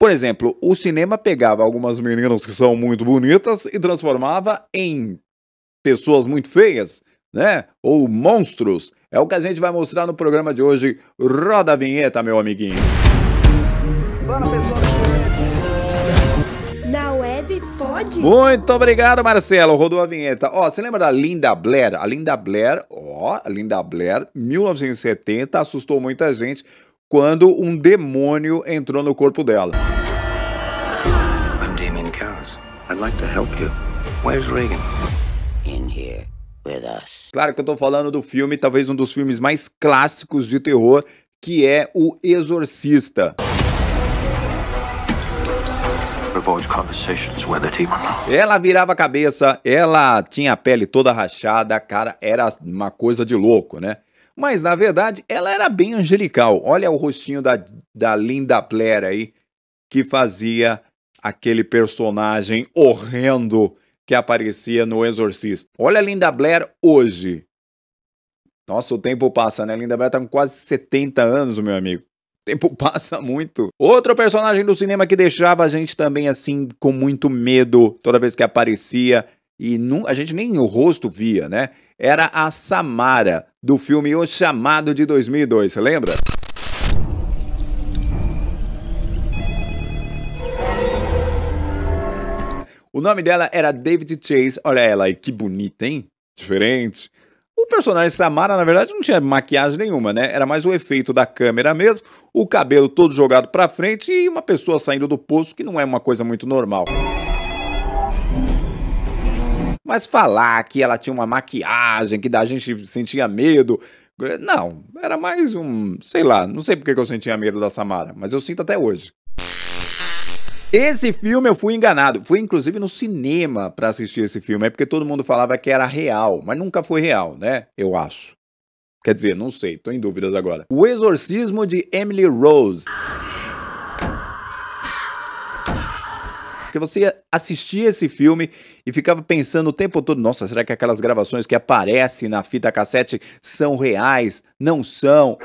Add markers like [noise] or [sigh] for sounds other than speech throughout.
Por exemplo, o cinema pegava algumas meninas que são muito bonitas e transformava em pessoas muito feias, né? Ou monstros. É o que a gente vai mostrar no programa de hoje. Roda a vinheta, meu amiguinho. Na web pode? Muito obrigado, Marcelo. Rodou a vinheta. Ó, você lembra da Linda Blair? A Linda Blair, ó, a Linda Blair, 1970, assustou muita gente quando um demônio entrou no corpo dela. Claro que eu tô falando do filme, talvez um dos filmes mais clássicos de terror, que é O Exorcista. Ela virava a cabeça, ela tinha a pele toda rachada, cara, era uma coisa de louco, né? Mas na verdade ela era bem angelical. Olha o rostinho da, da Linda Blair aí, que fazia aquele personagem horrendo que aparecia no Exorcista. Olha a Linda Blair hoje. Nossa, o tempo passa, né? A Linda Blair tá com quase 70 anos, meu amigo. O tempo [laughs] passa muito. Outro personagem do cinema que deixava a gente também assim com muito medo toda vez que aparecia e a gente nem o rosto via, né? era a Samara, do filme O Chamado de 2002, lembra? O nome dela era David Chase. Olha ela aí, que bonita, hein? Diferente. O personagem Samara, na verdade, não tinha maquiagem nenhuma, né? Era mais o efeito da câmera mesmo, o cabelo todo jogado para frente e uma pessoa saindo do poço, que não é uma coisa muito normal. Mas falar que ela tinha uma maquiagem, que da gente sentia medo. Eh, não, era mais um. Sei lá, não sei porque que eu sentia medo da Samara, mas eu sinto até hoje. Esse filme eu fui enganado. Fui inclusive no cinema para assistir esse filme. É porque todo mundo falava que era real, mas nunca foi real, né? Eu acho. Quer dizer, não sei, tô em dúvidas agora. O Exorcismo de Emily Rose. Porque você assistia esse filme e ficava pensando o tempo todo: nossa, será que aquelas gravações que aparecem na fita cassete são reais? Não são.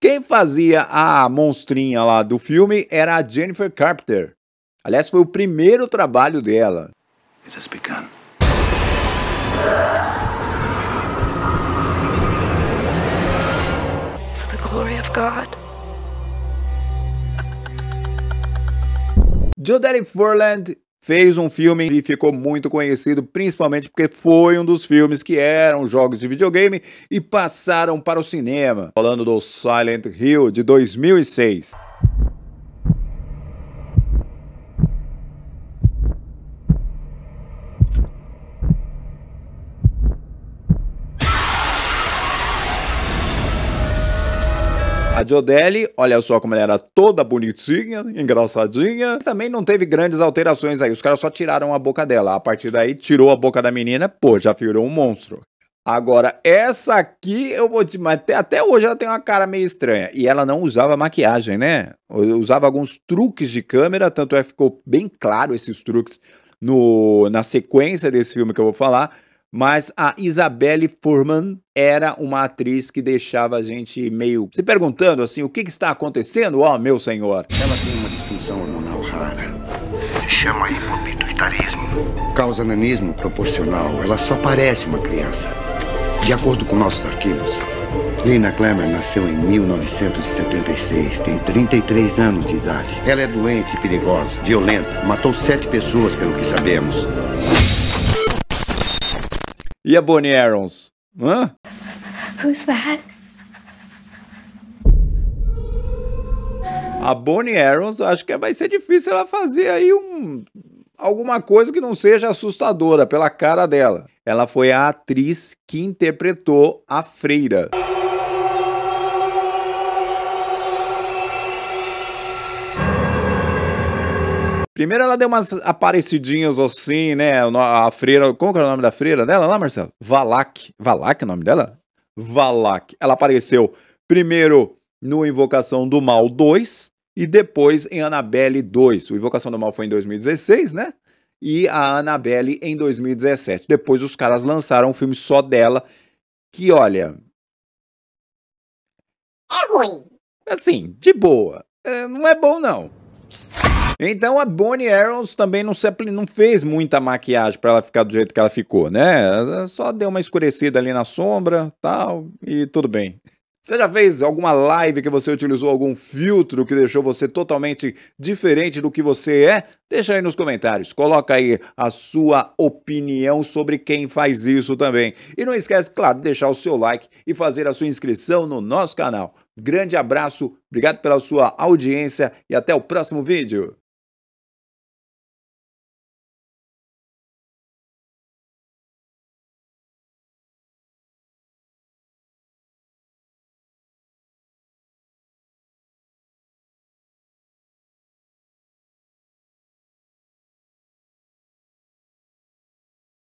Quem fazia a monstrinha lá do filme era a Jennifer Carpenter. Aliás, foi o primeiro trabalho dela. It has begun. God. Jodelle Furland fez um filme e ficou muito conhecido, principalmente porque foi um dos filmes que eram jogos de videogame e passaram para o cinema, falando do Silent Hill de 2006. Rádio Odelli, olha só como ela era toda bonitinha, engraçadinha. Também não teve grandes alterações aí, os caras só tiraram a boca dela. A partir daí, tirou a boca da menina, pô, já virou um monstro. Agora, essa aqui eu vou te. Mas até, até hoje ela tem uma cara meio estranha. E ela não usava maquiagem, né? Usava alguns truques de câmera, tanto é que ficou bem claro esses truques no, na sequência desse filme que eu vou falar. Mas a Isabelle Furman era uma atriz que deixava a gente meio se perguntando assim: o que, que está acontecendo? Ó, oh, meu senhor. Ela tem uma disfunção hormonal rara. Chama hipopituritarismo. Causa nanismo proporcional. Ela só parece uma criança. De acordo com nossos arquivos, Lina Klemmer nasceu em 1976, tem 33 anos de idade. Ela é doente, perigosa, violenta, matou sete pessoas, pelo que sabemos. E a Bonnie Arons? Hã? Who's that? A Bonnie Arons, acho que vai ser difícil ela fazer aí um, alguma coisa que não seja assustadora pela cara dela. Ela foi a atriz que interpretou a freira. Primeiro ela deu umas aparecidinhas assim, né? A freira. Como que era o nome da freira dela lá, Marcelo? Valak. Valak é o nome dela? Valak. Ela apareceu primeiro no Invocação do Mal 2 e depois em Annabelle 2. O Invocação do Mal foi em 2016, né? E a Annabelle em 2017. Depois os caras lançaram um filme só dela. Que olha. É ruim. Assim, de boa. É, não é bom, não. Então a Bonnie Arons também não, se, não fez muita maquiagem para ela ficar do jeito que ela ficou, né? Só deu uma escurecida ali na sombra, tal, e tudo bem. Você já fez alguma live que você utilizou algum filtro que deixou você totalmente diferente do que você é? Deixa aí nos comentários, coloca aí a sua opinião sobre quem faz isso também. E não esquece, claro, de deixar o seu like e fazer a sua inscrição no nosso canal. Grande abraço, obrigado pela sua audiência e até o próximo vídeo.